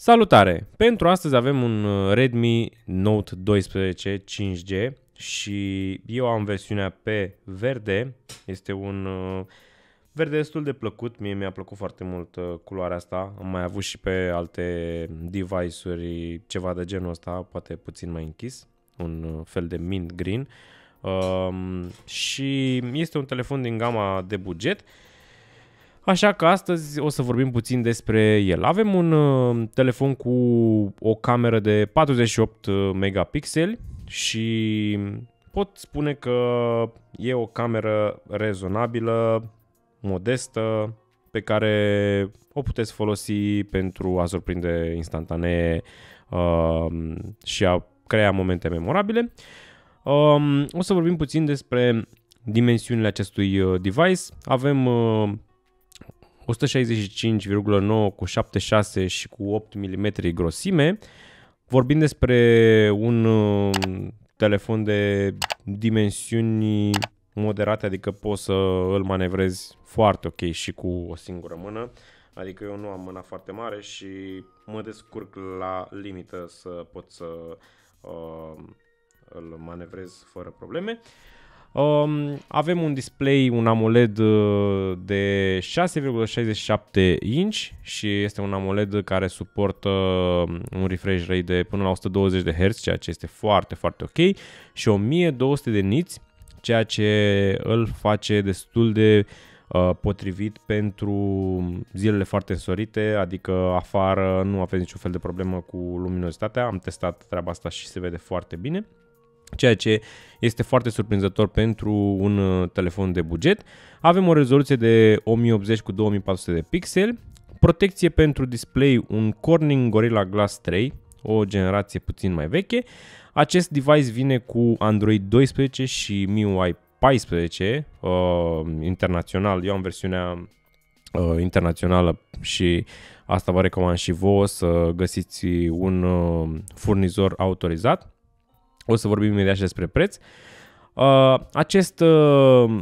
Salutare! Pentru astăzi avem un uh, Redmi Note 12 5G și eu am versiunea pe verde. Este un uh, verde destul de plăcut, mie mi-a plăcut foarte mult uh, culoarea asta. Am mai avut și pe alte device-uri ceva de genul ăsta, poate puțin mai închis, un fel de mint green. Um, și este un telefon din gama de buget. Uh, Așa că astăzi o să vorbim puțin despre el. Avem un uh, telefon cu o cameră de 48 uh, megapixeli și pot spune că e o cameră rezonabilă, modestă, pe care o puteți folosi pentru a surprinde instantanee uh, și a crea momente memorabile. Um, o să vorbim puțin despre dimensiunile acestui uh, device. Avem uh, 165,9 cu 76 și cu 8 mm grosime. Vorbim despre un um, telefon de dimensiuni moderate, adică poți să îl manevrezi foarte ok și cu o singură mână. Adică eu nu am mâna foarte mare și mă descurc la limită să pot să uh, îl manevrez fără probleme. Uh, Um, avem un display, un AMOLED uh, de 6,67 inch și este un AMOLED care suportă um, un refresh rate de până la 120 de Hz, ceea ce este foarte, foarte ok, și 1200 de niți, ceea ce îl face destul de uh, potrivit pentru zilele foarte însorite, adică afară nu aveți niciun fel de problemă cu luminozitatea, am testat treaba asta și se vede foarte bine ceea ce este foarte surprinzător pentru un uh, telefon de buget. Avem o rezoluție de 1080 cu 2400 de pixeli, protecție pentru display, un Corning Gorilla Glass 3, o generație puțin mai veche. Acest device vine cu Android 12 și MIUI 14 uh, internațional. Eu am versiunea uh, internațională și asta vă recomand și vouă să găsiți un uh, furnizor autorizat. O să vorbim imediat și despre preț. Uh, acest uh,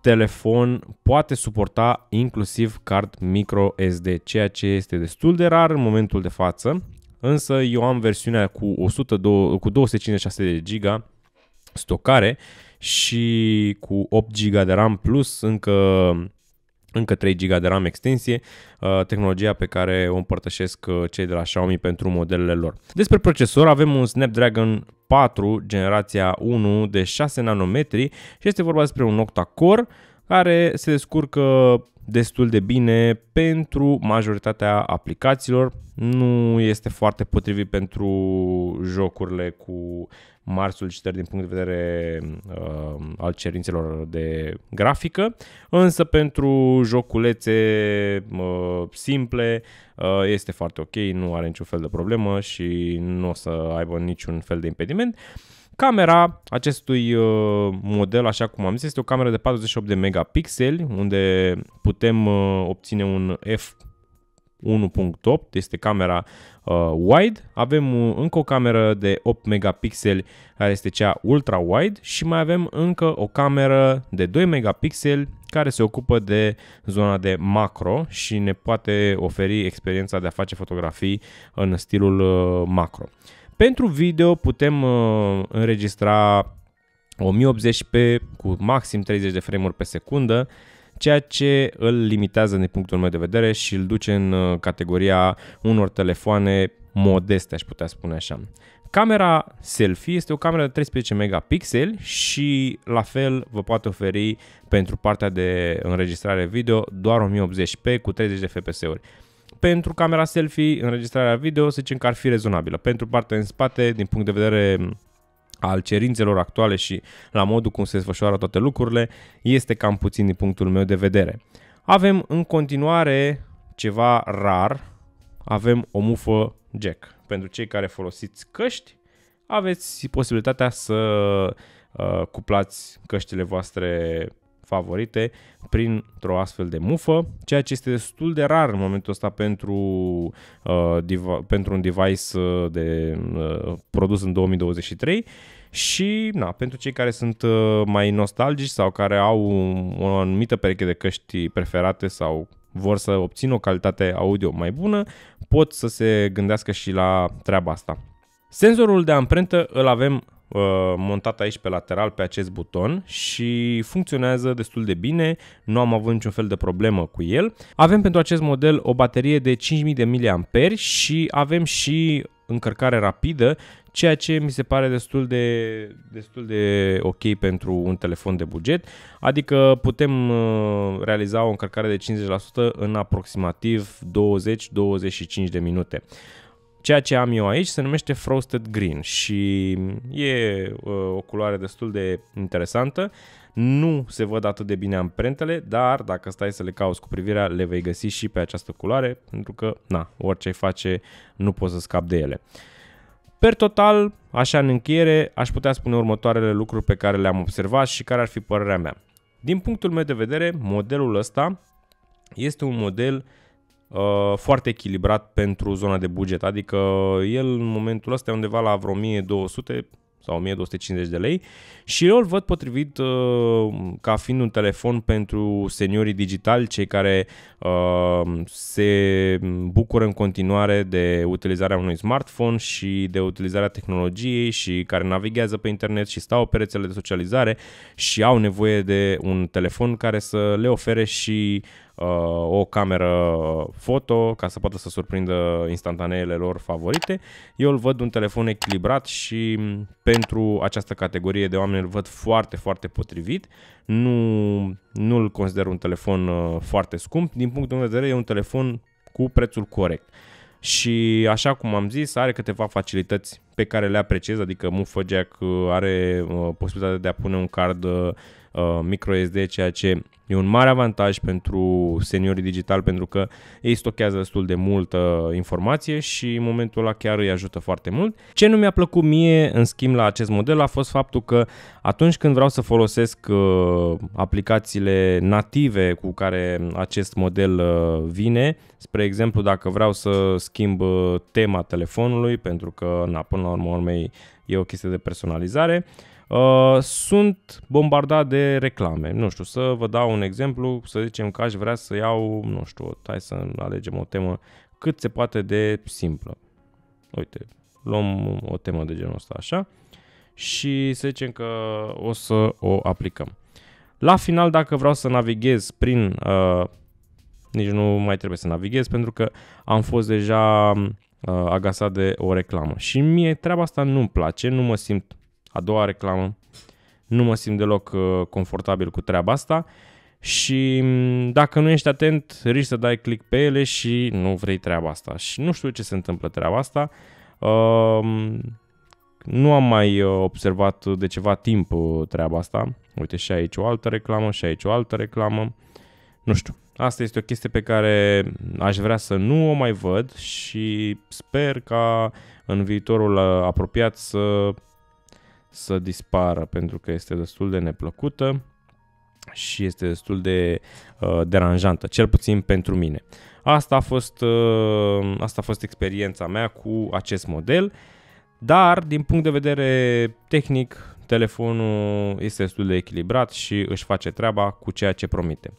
telefon poate suporta inclusiv card micro SD, ceea ce este destul de rar în momentul de față, însă eu am versiunea cu, 102, cu 256 de giga stocare și cu 8 GB de RAM plus încă încă 3 GB de RAM extensie, uh, tehnologia pe care o împărtășesc uh, cei de la Xiaomi pentru modelele lor. Despre procesor avem un Snapdragon 4 generația 1 de 6 nanometri și este vorba despre un octa-core care se descurcă destul de bine pentru majoritatea aplicațiilor. Nu este foarte potrivit pentru jocurile cu mari solicitări din punct de vedere uh, al cerințelor de grafică, însă pentru joculețe uh, simple uh, este foarte ok, nu are niciun fel de problemă și nu o să aibă niciun fel de impediment. Camera acestui uh, model, așa cum am zis, este o cameră de 48 de megapixeli, unde putem uh, obține un f 1.8, este camera uh, wide, avem încă o cameră de 8 megapixeli care este cea ultra wide și mai avem încă o cameră de 2 megapixeli care se ocupă de zona de macro și ne poate oferi experiența de a face fotografii în stilul uh, macro. Pentru video putem uh, înregistra 1080p cu maxim 30 de frame-uri pe secundă, ceea ce îl limitează din punctul meu de vedere și îl duce în uh, categoria unor telefoane modeste, aș putea spune așa. Camera selfie este o cameră de 13 megapixeli și la fel vă poate oferi pentru partea de înregistrare video doar 1080p cu 30 de fps-uri. Pentru camera selfie, înregistrarea video, să zicem că ar fi rezonabilă. Pentru partea în spate, din punct de vedere al cerințelor actuale și la modul cum se desfășoară toate lucrurile, este cam puțin din punctul meu de vedere. Avem în continuare ceva rar, avem o mufă jack. Pentru cei care folosiți căști, aveți posibilitatea să uh, cuplați căștile voastre favorite printr-o astfel de mufă, ceea ce este destul de rar în momentul ăsta pentru, uh, pentru un device uh, de, uh, produs în 2023 și na, pentru cei care sunt uh, mai nostalgici sau care au o anumită pereche de căști preferate sau vor să obțină o calitate audio mai bună, pot să se gândească și la treaba asta. Senzorul de amprentă îl avem Uh, montat aici pe lateral pe acest buton și funcționează destul de bine, nu am avut niciun fel de problemă cu el. Avem pentru acest model o baterie de 5000 de mAh și avem și încărcare rapidă, ceea ce mi se pare destul de, destul de ok pentru un telefon de buget, adică putem uh, realiza o încărcare de 50% în aproximativ 20-25 de minute. Ceea ce am eu aici se numește Frosted Green și e uh, o culoare destul de interesantă. Nu se văd atât de bine amprentele, dar dacă stai să le cauți cu privirea, le vei găsi și pe această culoare, pentru că, na, orice ai face, nu poți să scapi de ele. Per total, așa în încheiere, aș putea spune următoarele lucruri pe care le-am observat și care ar fi părerea mea. Din punctul meu de vedere, modelul ăsta este un model uh, Uh, foarte echilibrat pentru zona de buget, adică uh, el în momentul ăsta e undeva la vreo 1200 sau 1250 de lei și eu îl văd potrivit uh, ca fiind un telefon pentru seniorii digitali, cei care uh, se bucură în continuare de utilizarea unui smartphone și de utilizarea tehnologiei și care navighează pe internet și stau pe rețele de socializare și au nevoie de un telefon care să le ofere și uh, Uh, o cameră foto ca să poată să surprindă instantaneele lor favorite. Eu îl văd un telefon echilibrat și pentru această categorie de oameni îl văd foarte, foarte potrivit. Nu, nu îl consider un telefon uh, foarte scump. Din punctul meu de vedere e un telefon cu prețul corect. Și așa cum am zis, are câteva facilități pe care le apreciez, adică Jack uh, are uh, posibilitatea de a pune un card uh, microSD, ceea ce e un mare avantaj pentru seniorii digital pentru că ei stochează destul de multă informație și în momentul ăla chiar îi ajută foarte mult. Ce nu mi-a plăcut mie, în schimb, la acest model a fost faptul că atunci când vreau să folosesc aplicațiile native cu care acest model vine, spre exemplu, dacă vreau să schimb tema telefonului, pentru că, na, până la urmă urmei e o chestie de personalizare, uh, sunt bombardat de reclame. Nu știu, să vă dau un exemplu, să zicem că aș vrea să iau, nu știu, hai să alegem o temă cât se poate de simplă. Uite, luăm o temă de genul ăsta așa și să zicem că o să o aplicăm. La final, dacă vreau să navighez prin... Uh, nici nu mai trebuie să navighez pentru că am fost deja Uh, agasat de o reclamă. Și mie treaba asta nu-mi place, nu mă simt a doua reclamă, nu mă simt deloc uh, confortabil cu treaba asta și mm, dacă nu ești atent, riști să dai click pe ele și nu vrei treaba asta. Și nu știu ce se întâmplă treaba asta. Um, nu am mai uh, observat de ceva timp treaba asta. Uite și aici o altă reclamă, și aici o altă reclamă. Nu știu, Asta este o chestie pe care aș vrea să nu o mai văd și sper ca în viitorul uh, apropiat să, să dispară pentru că este destul de neplăcută și este destul de uh, deranjantă, cel puțin pentru mine. Asta a, fost, uh, asta a fost experiența mea cu acest model, dar din punct de vedere tehnic, telefonul este destul de echilibrat și își face treaba cu ceea ce promite.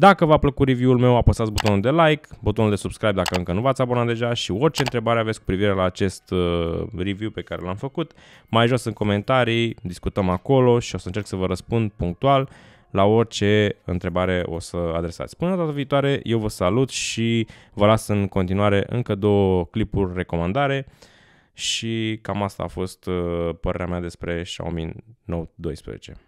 Dacă v-a plăcut review-ul meu, apăsați butonul de like, butonul de subscribe dacă încă nu v-ați abonat deja și orice întrebare aveți cu privire la acest uh, review pe care l-am făcut, mai jos în comentarii, discutăm acolo și o să încerc să vă răspund punctual la orice întrebare o să adresați. Până data viitoare, eu vă salut și vă las în continuare încă două clipuri recomandare și cam asta a fost uh, părerea mea despre Xiaomi Note 12.